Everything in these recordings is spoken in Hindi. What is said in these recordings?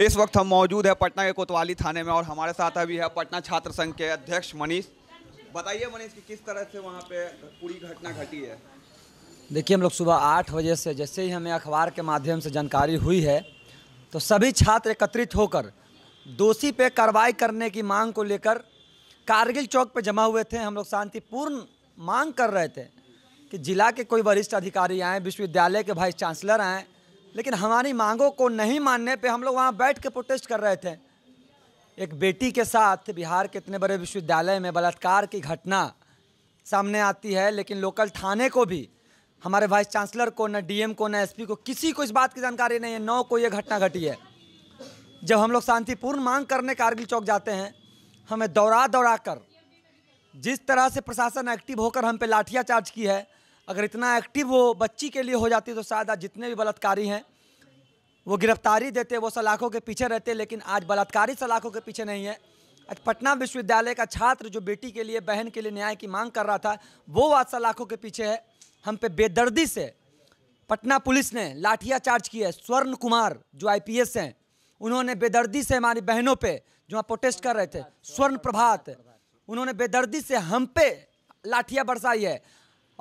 इस वक्त हम मौजूद है पटना के कोतवाली थाने में और हमारे साथ अभी है पटना छात्र संघ के अध्यक्ष मनीष बताइए मनीष कि किस तरह से वहाँ पे पूरी घटना घटी है देखिए हम लोग सुबह आठ बजे से जैसे ही हमें अखबार के माध्यम से जानकारी हुई है तो सभी छात्र एकत्रित होकर दोषी पे कार्रवाई करने की मांग को लेकर कारगिल चौक पर जमा हुए थे हम लोग शांतिपूर्ण मांग कर रहे थे कि जिला के कोई वरिष्ठ अधिकारी आएँ विश्वविद्यालय के वाइस चांसलर आएँ लेकिन हमारी मांगों को नहीं मानने पे हम लोग वहाँ बैठ के प्रोटेस्ट कर रहे थे एक बेटी के साथ बिहार के इतने बड़े विश्वविद्यालय में बलात्कार की घटना सामने आती है लेकिन लोकल थाने को भी हमारे वाइस चांसलर को न डीएम को न एसपी को किसी को इस बात की जानकारी नहीं है नौ को ये घटना घटी है जब हम लोग शांतिपूर्ण मांग करने कारगिल चौक जाते हैं हमें दौड़ा दौड़ा कर जिस तरह से प्रशासन एक्टिव होकर हम पे लाठिया चार्ज की है अगर इतना एक्टिव हो बच्ची के लिए हो जाती तो शायद आज जितने भी बलात्कारी हैं वो गिरफ्तारी देते वो सलाखों के पीछे रहते लेकिन आज बलात्कारी सलाखों के पीछे नहीं है आज पटना विश्वविद्यालय का छात्र जो बेटी के लिए बहन के लिए न्याय की मांग कर रहा था वो आज सलाखों के पीछे है हम पे बेदर्दी से पटना पुलिस ने लाठिया चार्ज किया है स्वर्ण कुमार जो आईपीएस हैं उन्होंने बेदर्दी से हमारी बहनों पे जो वहाँ प्रोटेस्ट कर रहे थे स्वर्ण प्रभात उन्होंने बेदर्दी से हम पे लाठिया बरसाई है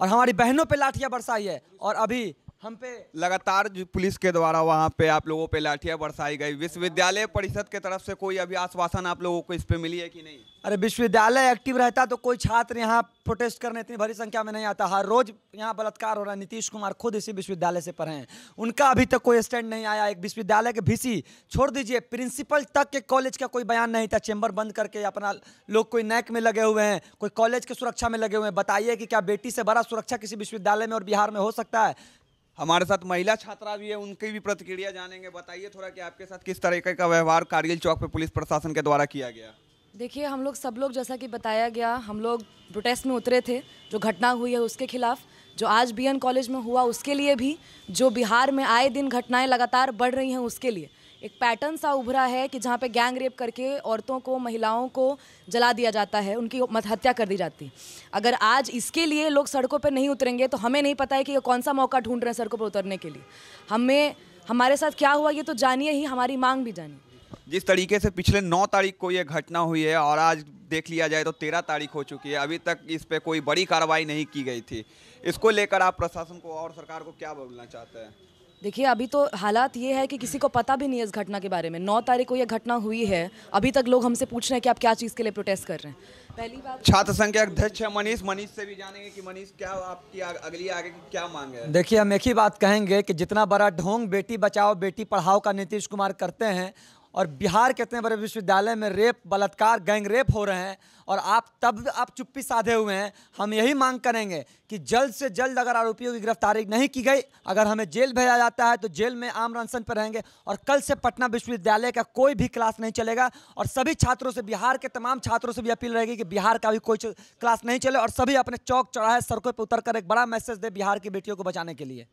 और हमारी बहनों पे लाठियाँ बरसाई है और अभी हम पे लगातार पुलिस के द्वारा वहाँ पे आप लोगों पे लाठियाँ बरसाई गई विश्वविद्यालय परिषद के तरफ से कोई अभी आश्वासन आप लोगों को इस पे मिली है कि नहीं अरे विश्वविद्यालय एक्टिव रहता तो कोई छात्र यहाँ प्रोटेस्ट करने इतनी भारी संख्या में नहीं आता हर रोज यहाँ बलात्कार हो रहा है नीतीश कुमार खुद इसी विश्वविद्यालय से पढ़े हैं उनका अभी तक कोई स्टैंड नहीं आया एक विश्वविद्यालय के भीसी छोड़ दीजिए प्रिंसिपल तक के कॉलेज का कोई बयान नहीं था चेंबर बंद करके अपना लोग कोई नैक में लगे हुए हैं कोई कॉलेज की सुरक्षा में लगे हुए हैं बताइए कि क्या बेटी से बड़ा सुरक्षा किसी विश्वविद्यालय में और बिहार में हो सकता है हमारे साथ महिला छात्रा भी है उनकी भी प्रतिक्रिया जानेंगे बताइए थोड़ा कि आपके साथ किस तरीके का व्यवहार कारगिल चौक पे पुलिस प्रशासन के द्वारा किया गया देखिए हम लोग सब लोग जैसा कि बताया गया हम लोग प्रोटेस्ट में उतरे थे जो घटना हुई है उसके खिलाफ जो आज बी कॉलेज में हुआ उसके लिए भी जो बिहार में आए दिन घटनाएं लगातार बढ़ रही हैं उसके लिए एक पैटर्न सा उभरा है कि जहाँ पे गैंग रेप करके औरतों को महिलाओं को जला दिया जाता है उनकी हत्या कर दी जाती है अगर आज इसके लिए लोग सड़कों पर नहीं उतरेंगे तो हमें नहीं पता है कि ये कौन सा मौका ढूंढ रहे हैं सड़कों पर उतरने के लिए हमें हमारे साथ क्या हुआ ये तो जानिए ही हमारी मांग भी जानिए जिस तरीके से पिछले नौ तारीख को ये घटना हुई है और आज देख लिया जाए तो तेरह तारीख हो चुकी है अभी तक इस पर कोई बड़ी कार्रवाई नहीं की गई थी इसको लेकर आप प्रशासन को और सरकार को क्या बोलना चाहते हैं देखिए अभी तो हालात ये है कि किसी को पता भी नहीं है इस घटना के बारे में नौ तारीख को यह घटना हुई है अभी तक लोग हमसे पूछ रहे हैं कि आप क्या चीज़ के लिए प्रोटेस्ट कर रहे हैं पहली बात छात्र संघ के अध्यक्ष है मनीष मनीष से भी जानेंगे कि मनीष क्या आपकी आग, अगली आगे की क्या मांग है देखिए हम एक ही बात कहेंगे कि जितना बड़ा ढोंग बेटी बचाओ बेटी पढ़ाओ का नीतीश कुमार करते हैं और बिहार के इतने बड़े विश्वविद्यालय में रेप बलात्कार गैंग रेप हो रहे हैं और आप तब आप चुप्पी साधे हुए हैं हम यही मांग करेंगे कि जल्द से जल्द अगर आरोपियों की गिरफ्तारी नहीं की गई अगर हमें जेल भेजा जाता है तो जेल में आम रनसन पर रहेंगे और कल से पटना विश्वविद्यालय का कोई भी क्लास नहीं चलेगा और सभी छात्रों से बिहार के तमाम छात्रों से भी अपील रहेगी कि बिहार का भी कोई क्लास नहीं चले और सभी अपने चौक चौराहे सड़कों पर उतर एक बड़ा मैसेज दे बिहार की बेटियों को बचाने के लिए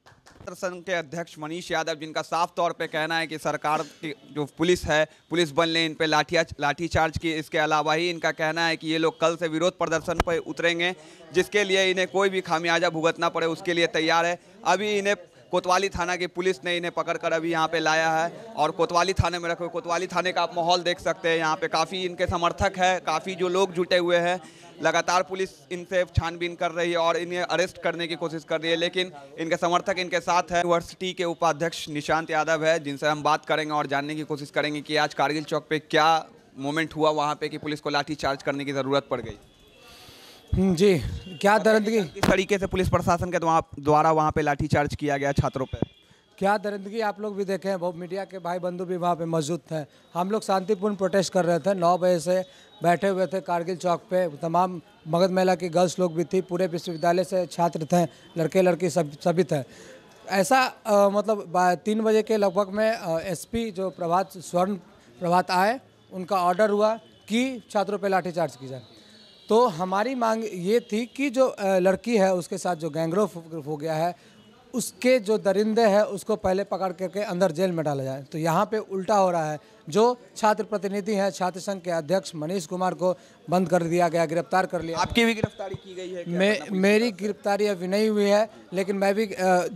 संघ के अध्यक्ष मनीष यादव जिनका साफ तौर पे कहना है कि सरकार की जो पुलिस है पुलिस बल ने इन पर लाठिया लाठीचार्ज की इसके अलावा ही इनका कहना है कि ये लोग कल से विरोध प्रदर्शन पर उतरेंगे जिसके लिए इन्हें कोई भी खामियाजा भुगतना पड़े उसके लिए तैयार है अभी इन्हें कोतवाली थाना की पुलिस ने इन्हें पकड़ कर अभी यहाँ पे लाया है और कोतवाली थाने में रखे कोतवाली थाने का आप माहौल देख सकते हैं यहाँ पे काफ़ी इनके समर्थक है काफ़ी जो लोग जुटे हुए हैं लगातार पुलिस इनसे छानबीन कर रही है और इन्हें अरेस्ट करने की कोशिश कर रही है लेकिन इनके समर्थक इनके साथ है यूनिवर्सिटी के उपाध्यक्ष निशांत यादव है जिनसे हम बात करेंगे और जानने की कोशिश करेंगे कि आज कारगिल चौक पे क्या मोमेंट हुआ वहाँ पर कि पुलिस को लाठी चार्ज करने की ज़रूरत पड़ गई जी क्या दरिंदगी किस तरीके से पुलिस प्रशासन के द्वारा वहाँ पे लाठीचार्ज किया गया छात्रों पर क्या दरिंदगी आप लोग भी देखे हैं बहुत मीडिया के भाई बंधु भी वहाँ पे मौजूद थे हम लोग शांतिपूर्ण प्रोटेस्ट कर रहे थे नौ बजे से बैठे हुए थे कारगिल चौक पे तमाम मगध महिला की गर्ल्स लोग भी थी पूरे विश्वविद्यालय से छात्र थे लड़के लड़की सब सभी थे ऐसा आ, मतलब तीन बजे के लगभग में एसपी जो प्रभात स्वर्ण प्रभात आए उनका ऑर्डर हुआ कि छात्रों पर लाठीचार्ज की जाए तो हमारी मांग ये थी कि जो लड़की है उसके साथ जो गैंगरोफ हो गया है उसके जो दरिंदे हैं उसको पहले पकड़ करके अंदर जेल में डाला जाए तो यहाँ पे उल्टा हो रहा है जो छात्र प्रतिनिधि हैं छात्र संघ के अध्यक्ष मनीष कुमार को बंद कर दिया गया गिरफ्तार कर लिया आपकी भी गिरफ्तारी की गई है मे, मेरी गिरफ्तारी अभी नहीं हुई है लेकिन मैं भी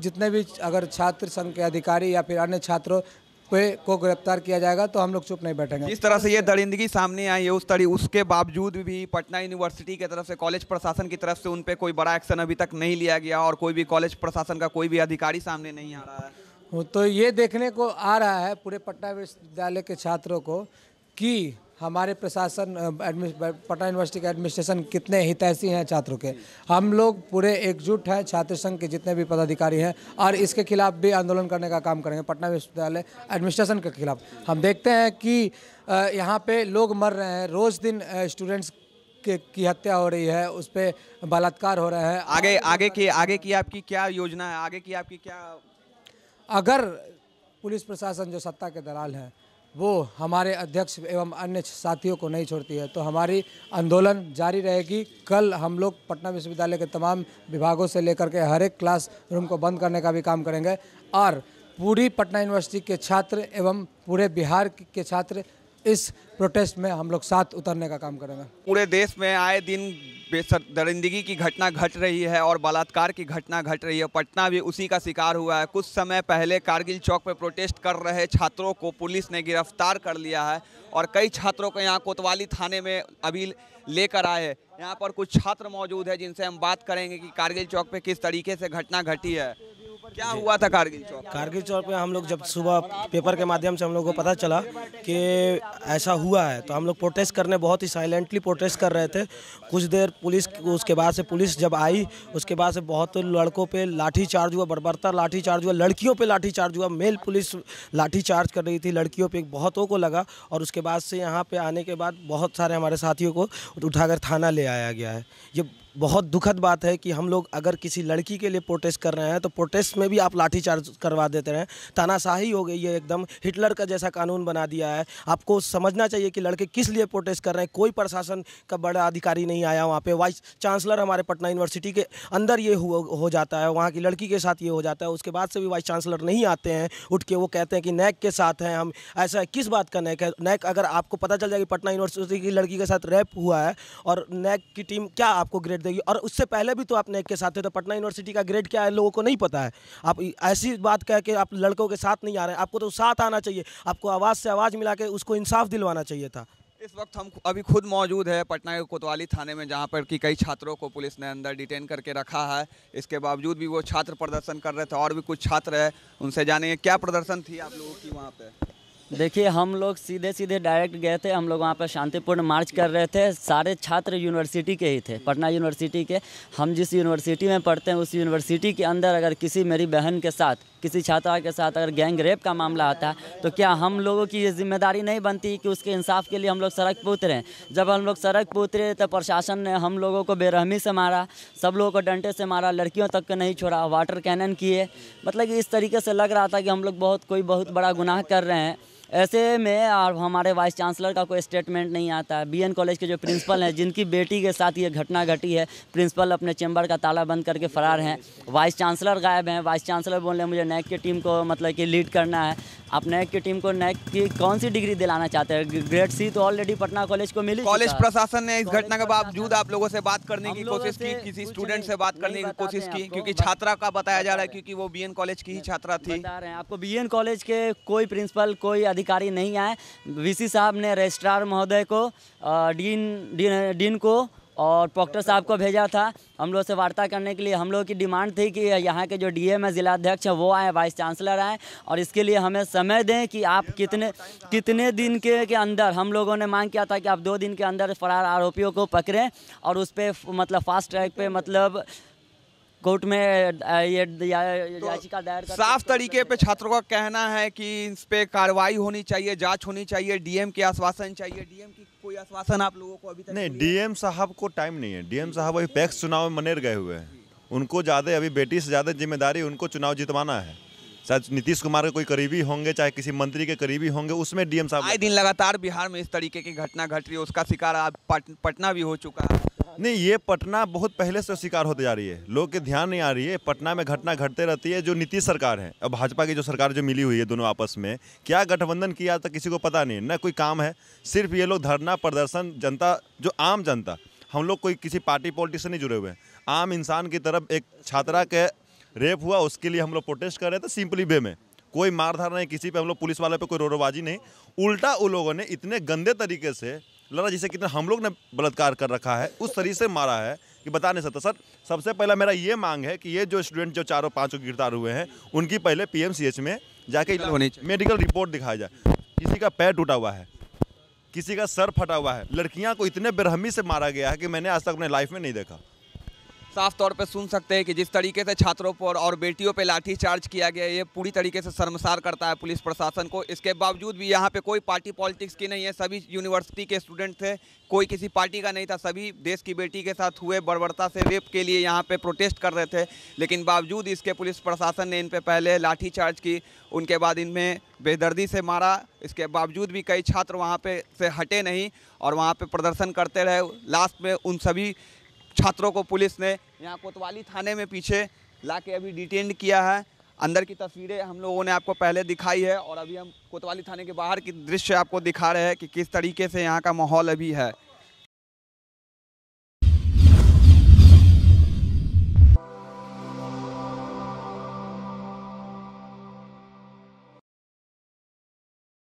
जितने भी अगर छात्र संघ के अधिकारी या फिर अन्य छात्रों कोई को गिरफ्तार किया जाएगा तो हम लोग चुप नहीं बैठेंगे इस तरह से ये दरिंदगी सामने आई है उस तरी उसके बावजूद भी पटना यूनिवर्सिटी की तरफ से कॉलेज प्रशासन की तरफ से उन पर कोई बड़ा एक्शन अभी तक नहीं लिया गया और कोई भी कॉलेज प्रशासन का कोई भी अधिकारी सामने नहीं आ रहा है तो ये देखने को आ रहा है पूरे पटना विश्वविद्यालय के छात्रों को कि हमारे प्रशासन पटना यूनिवर्सिटी के एडमिनिस्ट्रेशन कितने हितैषी हैं छात्रों के हम लोग पूरे एकजुट हैं छात्र संघ के जितने भी पदाधिकारी हैं और इसके खिलाफ भी आंदोलन करने का काम करेंगे पटना विश्वविद्यालय एडमिनिस्ट्रेशन के खिलाफ हम देखते हैं कि यहाँ पे लोग मर रहे हैं रोज़ दिन स्टूडेंट्स की हत्या हो रही है उस पर बलात्कार हो रहा है आगे आगे की आगे की आपकी क्या योजना है आगे की आपकी क्या अगर पुलिस प्रशासन जो सत्ता के दलाल हैं वो हमारे अध्यक्ष एवं अन्य साथियों को नहीं छोड़ती है तो हमारी आंदोलन जारी रहेगी कल हम लोग पटना विश्वविद्यालय के तमाम विभागों से लेकर के हर एक क्लास रूम को बंद करने का भी काम करेंगे और पूरी पटना यूनिवर्सिटी के छात्र एवं पूरे बिहार के छात्र इस प्रोटेस्ट में हम लोग साथ उतरने का काम करेंगे पूरे देश में आए दिन दरिंदगी की घटना घट रही है और बलात्कार की घटना घट रही है पटना भी उसी का शिकार हुआ है कुछ समय पहले कारगिल चौक पर प्रोटेस्ट कर रहे छात्रों को पुलिस ने गिरफ्तार कर लिया है और कई छात्रों को यहाँ कोतवाली थाने में अभी लेकर आए हैं यहाँ पर कुछ छात्र मौजूद है जिनसे हम बात करेंगे कि कारगिल चौक पर किस तरीके से घटना घटी है क्या हुआ था कारगिल चौक कारगिल चौक पे हम लोग जब सुबह पेपर के माध्यम से हम लोग को पता चला कि ऐसा हुआ है तो हम लोग प्रोटेस्ट करने बहुत ही साइलेंटली प्रोटेस्ट कर रहे थे कुछ देर पुलिस उसके बाद से पुलिस जब आई उसके बाद से बहुत लड़कों पे लाठी चार्ज हुआ बर्बरता लाठी चार्ज हुआ लड़कियों पे लाठी चार्ज हुआ मेल पुलिस लाठी चार्ज कर रही थी लड़कियों पे बहुतों को लगा और उसके बाद से यहाँ पे आने के बाद बहुत सारे हमारे साथियों को उठाकर थाना ले आया गया है ये बहुत दुखद बात है कि हम लोग अगर किसी लड़की के लिए प्रोटेस्ट कर रहे हैं तो प्रोटेस्ट में भी आप लाठीचार्ज करवा देते हैं तानाशाही हो गई है एकदम हिटलर का जैसा कानून बना दिया है आपको समझना चाहिए कि लड़के किस लिए प्रोटेस्ट कर रहे हैं कोई प्रशासन का बड़ा अधिकारी नहीं आया वहाँ पर वाइस चांसलर हमारे पटना यूनिवर्सिटी के अंदर ये हो, हो जाता है वहाँ की लड़की के साथ ये हो जाता है उसके बाद से भी वाइस चांसलर नहीं आते हैं उठ के वो कहते हैं कि नैक के साथ हैं हम ऐसा किस बात का नैक है नैक अगर आपको पता चल कि पटना यूनिवर्सिटी की लड़की के साथ रैप हुआ है और नैक की टीम क्या आपको ग्रेड ग्रेड देगी और उससे पहले भी तो आपने एक के साथ थे तो पटना यूनिवर्सिटी का ग्रेड क्या है लोगों को नहीं पता है आप ऐसी बात कह के आप लड़कों के साथ नहीं आ रहे हैं आपको तो साथ आना चाहिए आपको आवाज़ से आवाज़ मिला के उसको इंसाफ दिलवाना चाहिए था इस वक्त हम अभी खुद मौजूद है पटना के कोतवाली थाने में जहां पर कि कई छात्रों को पुलिस ने अंदर डिटेन करके रखा है इसके बावजूद भी वो छात्र प्रदर्शन कर रहे थे और भी कुछ छात्र है उनसे जानेंगे क्या प्रदर्शन थी आप लोगों की वहाँ पर देखिए हम लोग सीधे सीधे डायरेक्ट गए थे हम लोग वहाँ पर शांतिपूर्ण मार्च कर रहे थे सारे छात्र यूनिवर्सिटी के ही थे पटना यूनिवर्सिटी के हम जिस यूनिवर्सिटी में पढ़ते हैं उस यूनिवर्सिटी के अंदर अगर किसी मेरी बहन के साथ किसी छात्रा के साथ अगर गैंग रेप का मामला आता है तो क्या हम लोगों की ये जिम्मेदारी नहीं बनती कि उसके इंसाफ के लिए हम लोग सड़क पर उतरें जब हम लोग सड़क पर उतरे तो प्रशासन ने हम लोगों को बेरहमी से मारा सब लोगों को डंटे से मारा लड़कियों तक को नहीं छोड़ा वाटर कैनन किए मतलब इस तरीके से लग रहा था कि हम लोग बहुत कोई बहुत बड़ा गुनाह कर रहे हैं ऐसे में और हमारे वाइस चांसलर का कोई स्टेटमेंट नहीं आता है बी कॉलेज के जो प्रिंसिपल हैं जिनकी बेटी के साथ ये घटना घटी है प्रिंसिपल अपने चैम्बर का ताला बंद करके फ़रार हैं वाइस चांसलर गायब हैं वाइस चांसलर बोल रहे हैं मुझे नैक की टीम को मतलब कि लीड करना है आप नैक की टीम को नैक की कौन सी डिग्री दिलाना चाहते हैं ग्रेड सी तो ऑलरेडी पटना कॉलेज को मिली कॉलेज प्रशासन ने इस घटना के बावजूद आप लोगों से बात करने की कोशिश की किसी स्टूडेंट से बात करने की कोशिश की क्योंकि छात्रा का बताया जा रहा है क्योंकि वो बी कॉलेज की ही छात्रा थी बता रहे हैं आपको बी कॉलेज के कोई प्रिंसिपल कोई अधिकारी नहीं आए वी साहब ने रजिस्ट्रार महोदय को डीन डीन को और प्रोक्टर साहब को भेजा था हम लोग से वार्ता करने के लिए हम लोग की डिमांड थी कि यहाँ के जो डीएम है ज़िलाध्यक्ष है वो आए वाइस चांसलर आए और इसके लिए हमें समय दें कि आप कितने कितने दिन के के अंदर हम लोगों ने मांग किया था कि आप दो दिन के अंदर फरार आरोपियों को पकड़ें और उस पर मतलब फास्ट ट्रैक पर मतलब कोर्ट में ये तो याचिका दायर तो साफ तरीके पे छात्रों का कहना है कि इस पे कार्रवाई होनी चाहिए जांच होनी चाहिए डीएम के आश्वासन चाहिए डीएम की कोई आश्वासन आप लोगों को अभी तक नहीं डीएम साहब को टाइम नहीं है डीएम साहब अभी पैक्स चुनाव में मनेर गए हुए हैं उनको ज़्यादा अभी बेटी से ज़्यादा जिम्मेदारी उनको चुनाव जितवाना है शायद नीतीश कुमार के कोई करीबी होंगे चाहे किसी मंत्री के करीबी होंगे उसमें डीएम साहब आए दिन लगातार बिहार में इस तरीके की घटना घट रही है उसका शिकार पटना भी हो चुका है नहीं ये पटना बहुत पहले से शिकार होते जा रही है लोग के ध्यान नहीं आ रही है पटना में घटना घटते रहती है जो नीतीश सरकार है और भाजपा की जो सरकार जो मिली हुई है दोनों आपस में क्या गठबंधन किया तो किसी को पता नहीं ना कोई काम है सिर्फ ये लोग धरना प्रदर्शन जनता जो आम जनता हम लोग कोई किसी पार्टी पॉलिटिक्स से नहीं जुड़े हुए हैं आम इंसान की तरफ एक छात्रा के रेप हुआ उसके लिए हम लोग प्रोटेस्ट कर रहे थे तो सिंपली वे में कोई मारधार नहीं किसी पे हम लोग पुलिस वाले पे कोई रोरोबाजी नहीं उल्टा उन लोगों ने इतने गंदे तरीके से लड़ा जिसे कितना हम लोग ने बलात्कार कर रखा है उस तरीके से मारा है कि बता नहीं सकता सर सबसे पहला मेरा ये मांग है कि ये जो स्टूडेंट जो चारों पाँचों गिरफ्तार हुए हैं उनकी पहले एच में जाके मेडिकल रिपोर्ट दिखाया जाए किसी का पैर टूटा हुआ है किसी का सर फटा हुआ है लड़कियाँ को इतने बेरहमी से मारा गया है कि मैंने आज तक अपने लाइफ में नहीं देखा साफ तौर पर सुन सकते हैं कि जिस तरीके से छात्रों पर और बेटियों पर लाठी चार्ज किया गया ये पूरी तरीके से शर्मसार करता है पुलिस प्रशासन को इसके बावजूद भी यहाँ पे कोई पार्टी पॉलिटिक्स की नहीं है सभी यूनिवर्सिटी के स्टूडेंट थे कोई किसी पार्टी का नहीं था सभी देश की बेटी के साथ हुए बर्बरता से रेप के लिए यहाँ पर प्रोटेस्ट कर रहे थे लेकिन बावजूद इसके पुलिस प्रशासन ने इन पर पहले लाठीचार्ज की उनके बाद इनमें बेदर्दी से मारा इसके बावजूद भी कई छात्र वहाँ पर से हटे नहीं और वहाँ पर प्रदर्शन करते रहे लास्ट में उन सभी छात्रों को पुलिस ने यहाँ कोतवाली थाने में पीछे ला के अभी डिटेंड किया है अंदर की तस्वीरें हम लोगों ने आपको पहले दिखाई है और अभी हम कोतवाली थाने के बाहर की दृश्य आपको दिखा रहे हैं कि किस तरीके से यहाँ का माहौल अभी है